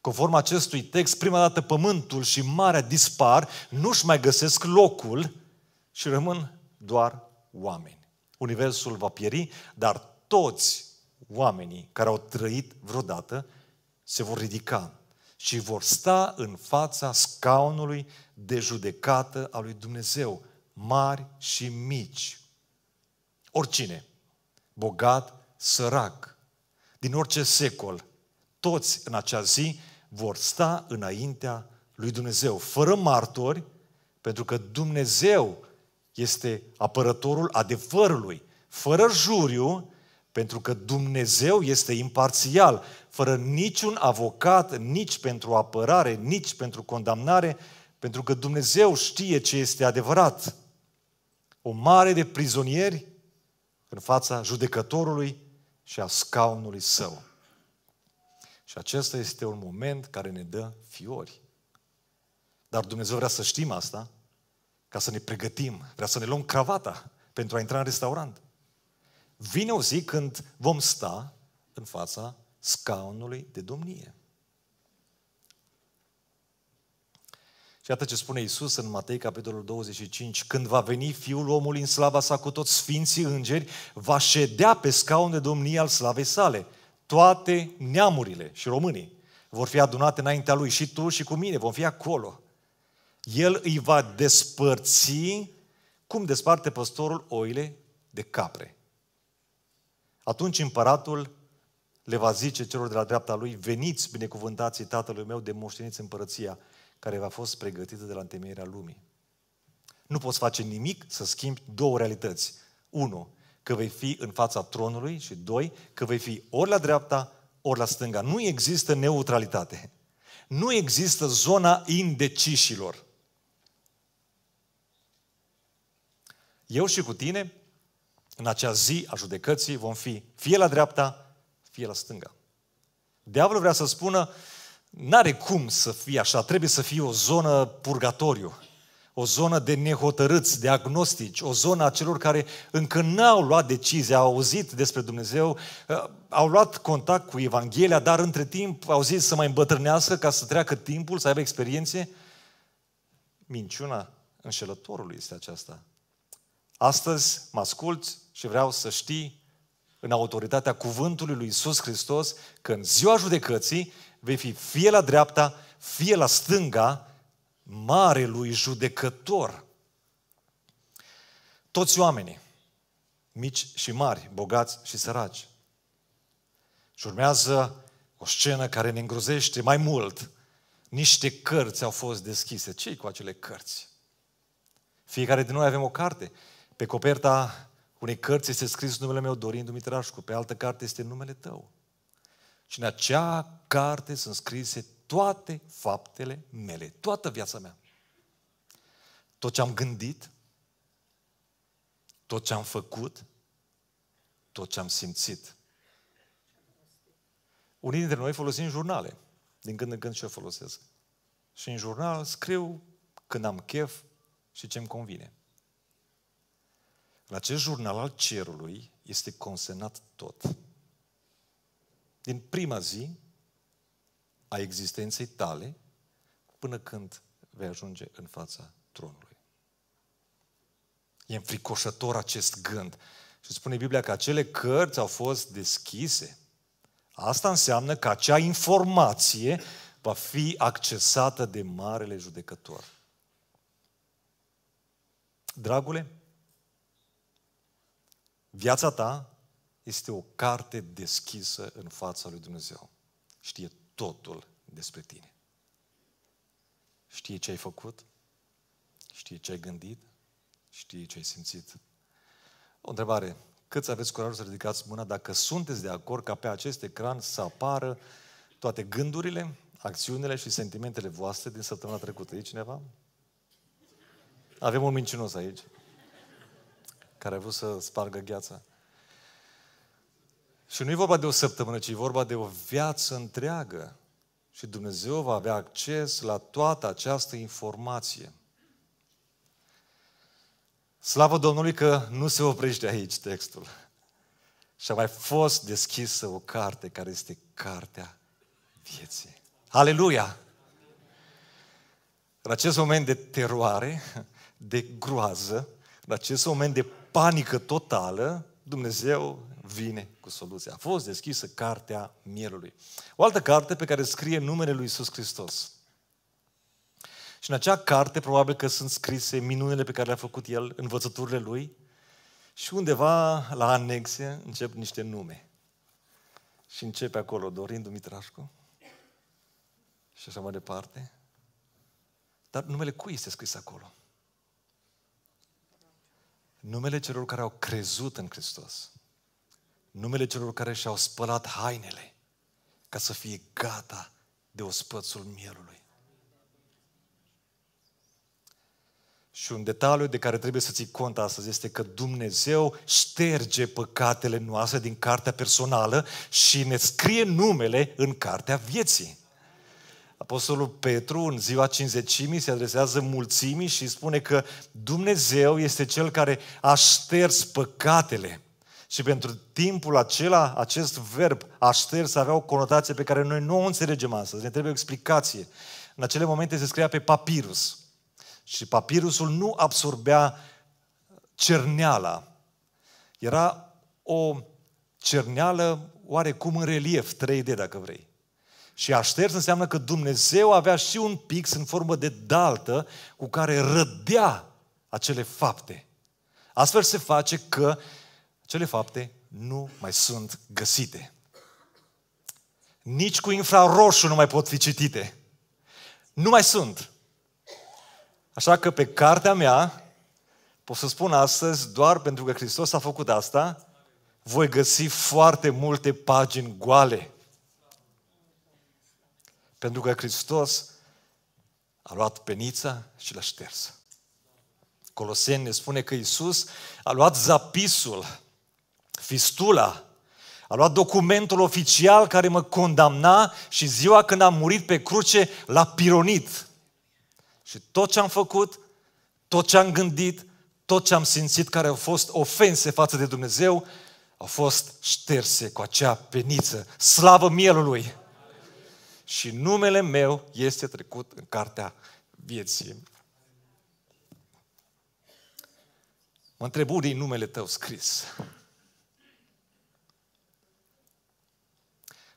Conform acestui text, prima dată pământul și marea dispar, nu-și mai găsesc locul și rămân doar oameni. Universul va pieri, dar toți oamenii care au trăit vreodată se vor ridica și vor sta în fața scaunului de judecată a lui Dumnezeu, mari și mici. Oricine, bogat, sărac, din orice secol, toți în acea zi vor sta înaintea lui Dumnezeu, fără martori, pentru că Dumnezeu este apărătorul adevărului, fără juriu, pentru că Dumnezeu este imparțial, fără niciun avocat, nici pentru apărare, nici pentru condamnare, pentru că Dumnezeu știe ce este adevărat. O mare de prizonieri în fața judecătorului și a scaunului său. Și acesta este un moment care ne dă fiori. Dar Dumnezeu vrea să știm asta, ca să ne pregătim, vrea să ne luăm cravata pentru a intra în restaurant. Vine o zi când vom sta în fața scaunului de domnie. Și iată ce spune Isus în Matei, capitolul 25, când va veni Fiul omului în slava sa cu toți sfinții îngeri, va ședea pe scaun de domnie al slavei sale. Toate neamurile și românii vor fi adunate înaintea lui și tu și cu mine, vom fi acolo. El îi va despărți cum desparte păstorul oile de capre. Atunci împăratul le va zice celor de la dreapta lui, veniți binecuvântații tatălui meu de moșteniți împărăția care v-a fost pregătită de la întemeierea lumii. Nu poți face nimic să schimbi două realități. Unu, că vei fi în fața tronului și doi, că vei fi ori la dreapta, ori la stânga. Nu există neutralitate. Nu există zona indecișilor. Eu și cu tine în acea zi a judecății vom fi fie la dreapta, fie la stânga. Diavolul vrea să spună, n-are cum să fie așa, trebuie să fie o zonă purgatoriu, o zonă de nehotărâți, de agnostici, o zonă a celor care încă n-au luat decizia, au auzit despre Dumnezeu, eh, au luat contact cu Evanghelia, dar între timp au zis să mai îmbătrânească ca să treacă timpul, să aibă experiențe. Minciuna înșelătorului este aceasta. Astăzi mă ascult și vreau să știi în autoritatea cuvântului lui Isus Hristos că în ziua judecății vei fi fie la dreapta, fie la stânga marelui judecător. Toți oamenii, mici și mari, bogați și săraci. Și urmează o scenă care ne îngrozește mai mult. Niște cărți au fost deschise. ce cu acele cărți? Fiecare din noi avem o carte pe coperta unei cărți este scris numele meu Dorin Dumitrașcu, pe altă carte este numele tău. Și în acea carte sunt scrise toate faptele mele, toată viața mea. Tot ce am gândit, tot ce am făcut, tot ce am simțit. Unii dintre noi folosim jurnale. Din când în când și eu folosesc. Și în jurnal scriu când am chef și ce-mi convine. În acest jurnal al cerului este consemnat tot. Din prima zi a existenței tale până când vei ajunge în fața tronului. E înfricoșător acest gând. Și spune Biblia că acele cărți au fost deschise. Asta înseamnă că acea informație va fi accesată de Marele Judecător. Dragule, Viața ta este o carte deschisă în fața lui Dumnezeu. Știe totul despre tine. Știe ce ai făcut, știe ce ai gândit, știe ce ai simțit. O întrebare, cât aveți curajul să ridicați mâna dacă sunteți de acord ca pe acest ecran să apară toate gândurile, acțiunile și sentimentele voastre din săptămâna trecută? E cineva? Avem un mincinos aici care a vrut să spargă gheața. Și nu e vorba de o săptămână, ci e vorba de o viață întreagă. Și Dumnezeu va avea acces la toată această informație. Slavă Domnului că nu se oprește aici textul. Și a mai fost deschisă o carte care este Cartea Vieții. Aleluia! În acest moment de teroare, de groază, în acest moment de panică totală, Dumnezeu vine cu soluția. A fost deschisă cartea mielului. O altă carte pe care scrie numele lui Iisus Hristos. Și în acea carte probabil că sunt scrise minunile pe care le-a făcut el, învățăturile lui, și undeva la anexie încep niște nume. Și începe acolo Dorin Dumitrașcu și așa mai departe. Dar numele cui este scris acolo? numele celor care au crezut în Hristos, numele celor care și-au spălat hainele ca să fie gata de ospățul mielului. Și un detaliu de care trebuie să ții cont astăzi este că Dumnezeu șterge păcatele noastre din cartea personală și ne scrie numele în cartea vieții. Apostolul Petru, în ziua cinzecimii, se adresează mulțimii și spune că Dumnezeu este Cel care a șters păcatele. Și pentru timpul acela, acest verb a șters avea o conotație pe care noi nu o înțelegem astăzi. Ne trebuie o explicație. În acele momente se scria pe papirus. Și papirusul nu absorbea cerneala. Era o cerneală oarecum în relief, 3D dacă vrei. Și a șters înseamnă că Dumnezeu avea și un pix în formă de daltă cu care rădea acele fapte. Astfel se face că acele fapte nu mai sunt găsite. Nici cu infraroșu nu mai pot fi citite. Nu mai sunt. Așa că pe cartea mea, pot să spun astăzi, doar pentru că Hristos a făcut asta, voi găsi foarte multe pagini goale pentru că Hristos a luat penița și l-a șters. Coloseni ne spune că Isus a luat zapisul, fistula, a luat documentul oficial care mă condamna și ziua când am murit pe cruce l-a pironit. Și tot ce am făcut, tot ce am gândit, tot ce am simțit care au fost ofense față de Dumnezeu, au fost șterse cu acea peniță. Slavă mielului! și numele meu este trecut în cartea vieții. Mă întreb, unde numele tău scris?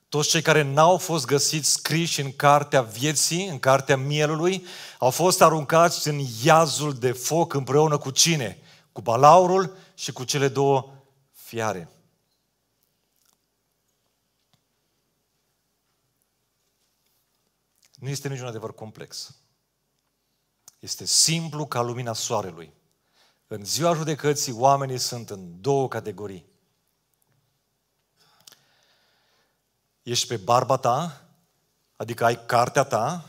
Toți cei care n-au fost găsiți scriși în cartea vieții, în cartea mielului, au fost aruncați în iazul de foc împreună cu cine? Cu balaurul și cu cele două fiare. nu este niciun adevăr complex. Este simplu ca lumina soarelui. În ziua judecății, oamenii sunt în două categorii. Ești pe barba ta, adică ai cartea ta,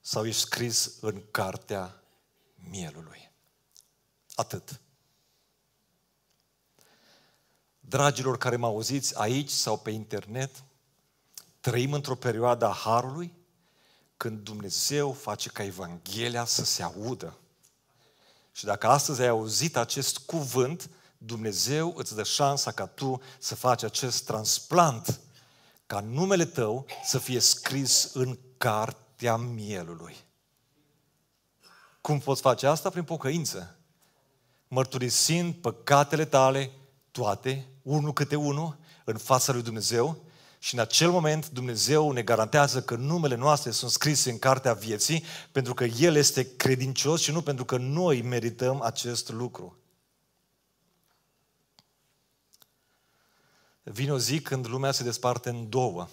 sau ești scris în cartea mielului. Atât. Dragilor care mă auziți aici sau pe internet, Trăim într-o perioadă a Harului când Dumnezeu face ca Evanghelia să se audă. Și dacă astăzi ai auzit acest cuvânt, Dumnezeu îți dă șansa ca tu să faci acest transplant, ca numele tău să fie scris în cartea mielului. Cum poți face asta? Prin pocăință. Mărturisind păcatele tale, toate, unul câte unul, în fața lui Dumnezeu și în acel moment Dumnezeu ne garantează că numele noastre sunt scrise în cartea vieții pentru că El este credincios și nu pentru că noi merităm acest lucru. Vine o zi când lumea se desparte în două.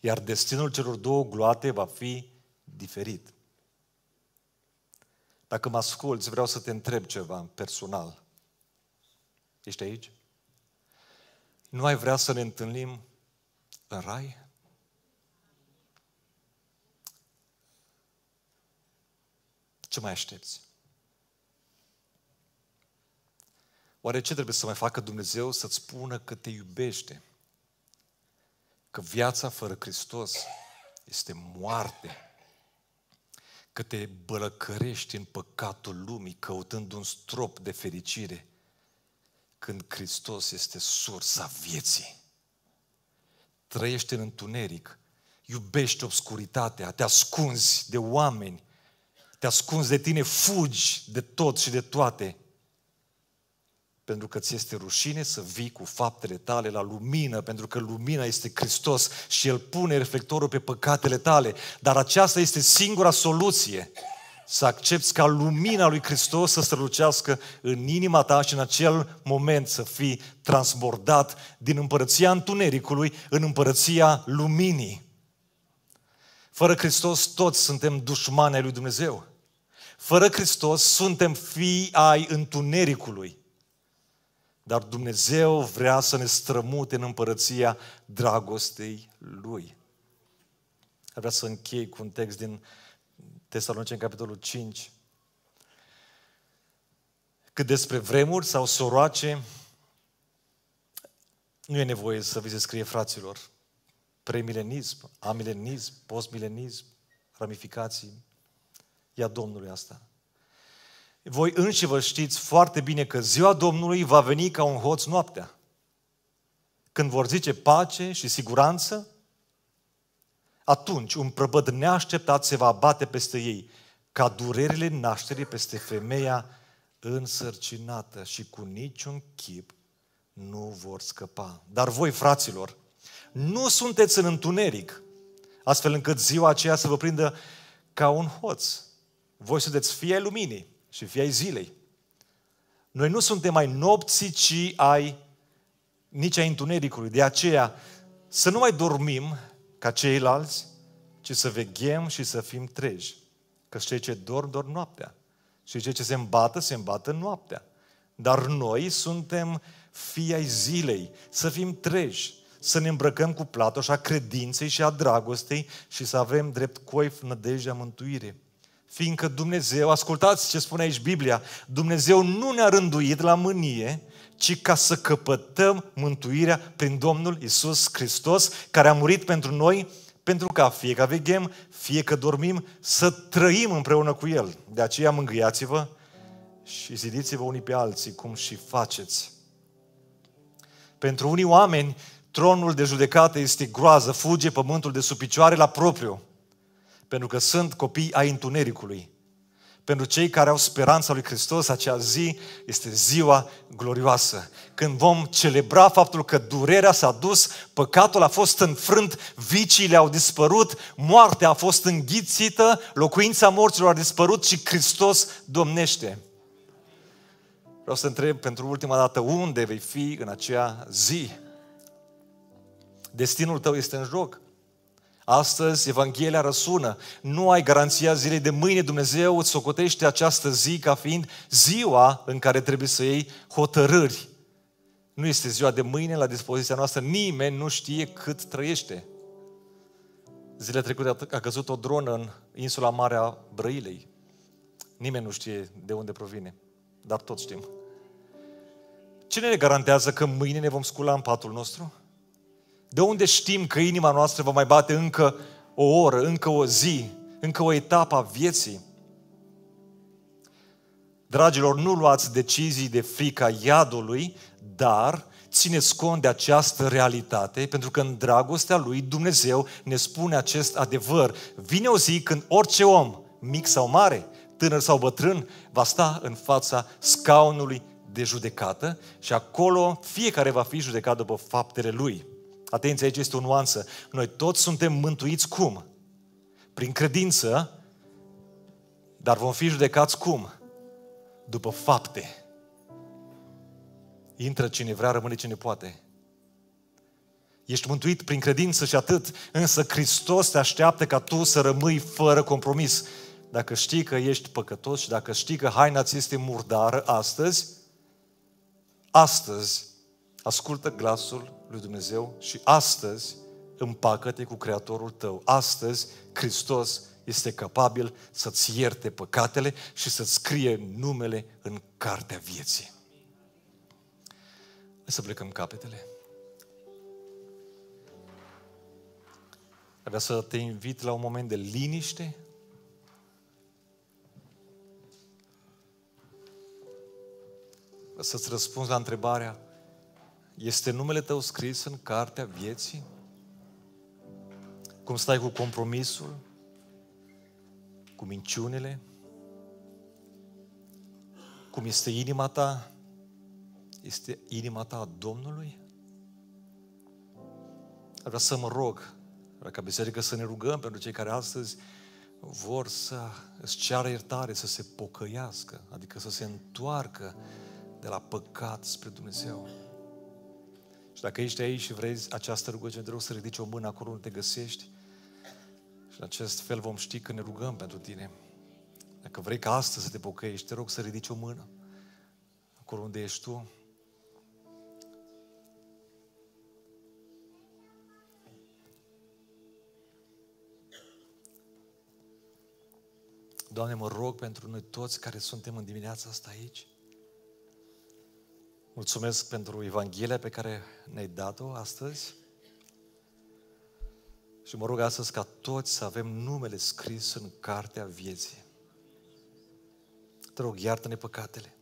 Iar destinul celor două gloate va fi diferit. Dacă mă asculți, vreau să te întreb ceva personal. Ești aici? nu ai vrea să ne întâlnim în rai? Ce mai aștepți? Oare ce trebuie să mai facă Dumnezeu să-ți spună că te iubește? Că viața fără Hristos este moarte. Că te bălăcărești în păcatul lumii, căutând un strop de fericire – când Hristos este sursa vieții. Trăiești în întuneric, iubești obscuritatea, te ascunzi de oameni, te ascunzi de tine, fugi de tot și de toate, pentru că ți este rușine să vii cu faptele tale la lumină, pentru că lumina este Hristos și El pune reflectorul pe păcatele tale. Dar aceasta este singura soluție să accepti ca lumina lui Hristos să strălucească în inima ta și în acel moment să fii transbordat din împărăția întunericului în împărăția luminii. Fără Hristos toți suntem dușmani ai lui Dumnezeu. Fără Hristos suntem fii ai întunericului. Dar Dumnezeu vrea să ne strămute în împărăția dragostei Lui. Vreau să închei cu un text din în capitolul 5. Cât despre vremuri sau soroace, nu e nevoie să vi se scrie, fraților, premilenism, amilenism, postmilenism, ramificații. Ia Domnului asta. Voi înși vă știți foarte bine că ziua Domnului va veni ca un hoț noaptea. Când vor zice pace și siguranță, atunci un prăbăd neașteptat se va abate peste ei, ca durerile nașterii peste femeia însărcinată și cu niciun chip nu vor scăpa. Dar voi, fraților, nu sunteți în întuneric, astfel încât ziua aceea să vă prindă ca un hoț. Voi sunteți fie ai luminii și fie ai zilei. Noi nu suntem mai nopții, ci ai nici ai întunericului. De aceea, să nu mai dormim ca ceilalți, ci să veghem și să fim treji. Că cei ce dorm, dorm noaptea. Și cei ce se îmbată, se îmbată noaptea. Dar noi suntem fii ai zilei, să fim treji, să ne îmbrăcăm cu platoșa credinței și a dragostei și să avem drept coif nădejdea mântuirii fiindcă Dumnezeu, ascultați ce spune aici Biblia, Dumnezeu nu ne-a rânduit la mânie, ci ca să căpătăm mântuirea prin Domnul Isus Hristos, care a murit pentru noi, pentru ca fie că veghem, fie că dormim, să trăim împreună cu El. De aceea mângâiați-vă și zidiți-vă unii pe alții, cum și faceți. Pentru unii oameni, tronul de judecată este groază, fuge pământul de sub picioare la propriu, pentru că sunt copii ai întunericului. Pentru cei care au speranța lui Hristos, acea zi este ziua glorioasă. Când vom celebra faptul că durerea s-a dus, păcatul a fost înfrânt, viciile au dispărut, moartea a fost înghițită, locuința morților a dispărut și Hristos domnește. Vreau să întreb pentru ultima dată unde vei fi în acea zi. Destinul tău este în joc. Astăzi, Evanghelia răsună. Nu ai garanția zilei de mâine. Dumnezeu îți socotește această zi ca fiind ziua în care trebuie să iei hotărâri. Nu este ziua de mâine la dispoziția noastră. Nimeni nu știe cât trăiește. Zilele trecute a căzut o dronă în insula Marea Brăilei. Nimeni nu știe de unde provine, dar toți știm. Cine ne garantează că mâine ne vom scula în patul nostru? De unde știm că inima noastră va mai bate încă o oră, încă o zi, încă o etapă a vieții? Dragilor, nu luați decizii de frica iadului, dar țineți cont de această realitate, pentru că în dragostea lui Dumnezeu ne spune acest adevăr. Vine o zi când orice om, mic sau mare, tânăr sau bătrân, va sta în fața scaunului de judecată și acolo fiecare va fi judecat după faptele lui. Atenție, aici este o nuanță. Noi toți suntem mântuiți cum? Prin credință, dar vom fi judecați cum? După fapte. Intră cine vrea, rămâne cine poate. Ești mântuit prin credință și atât, însă Hristos te așteaptă ca tu să rămâi fără compromis. Dacă știi că ești păcătos și dacă știi că haina ți este murdară astăzi, astăzi ascultă glasul lui Dumnezeu și astăzi împacă-te cu Creatorul tău. Astăzi Hristos este capabil să-ți ierte păcatele și să-ți scrie numele în cartea vieții. Hai să plecăm capetele. Vreau să te invit la un moment de liniște. Să-ți răspunzi la întrebarea este numele tău scris în cartea vieții? Cum stai cu compromisul? Cu minciunile? Cum este inima ta? Este inima ta a Domnului? Vreau să mă rog, ca biserică să ne rugăm pentru cei care astăzi vor să îți ceară iertare, să se pocăiască, adică să se întoarcă de la păcat spre Dumnezeu dacă ești aici și vrei această rugăciune, te rog să ridici o mână acolo unde te găsești și în acest fel vom ști că ne rugăm pentru tine. Dacă vrei ca astăzi să te pocăiești, te rog să ridici o mână acolo unde ești tu. Doamne, mă rog pentru noi toți care suntem în dimineața asta aici. Mulțumesc pentru Evanghelia pe care ne-ai dat-o astăzi. Și mă rog astăzi ca toți să avem numele scris în cartea vieții. Te rog, iartă-ne păcatele.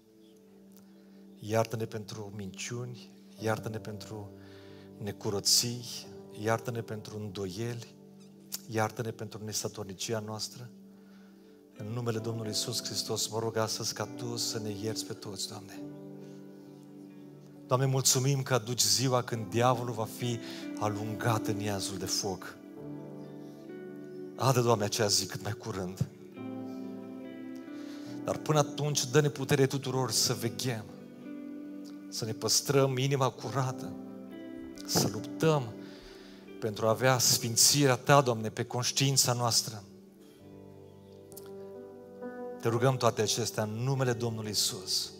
Iartă-ne pentru minciuni, iartă-ne pentru necurății, iartă-ne pentru îndoieli, iartă-ne pentru nesatornicia noastră. În numele Domnului Iisus Hristos, mă rog astăzi ca Tu să ne ierți pe toți, Doamne. Doamne, mulțumim că aduci ziua când diavolul va fi alungat în iazul de foc. Adă, Doamne, acea zi cât mai curând. Dar până atunci, dă-ne putere tuturor să veghem, să ne păstrăm inima curată, să luptăm pentru a avea sfințirea Ta, Doamne, pe conștiința noastră. Te rugăm toate acestea în numele Domnului Isus.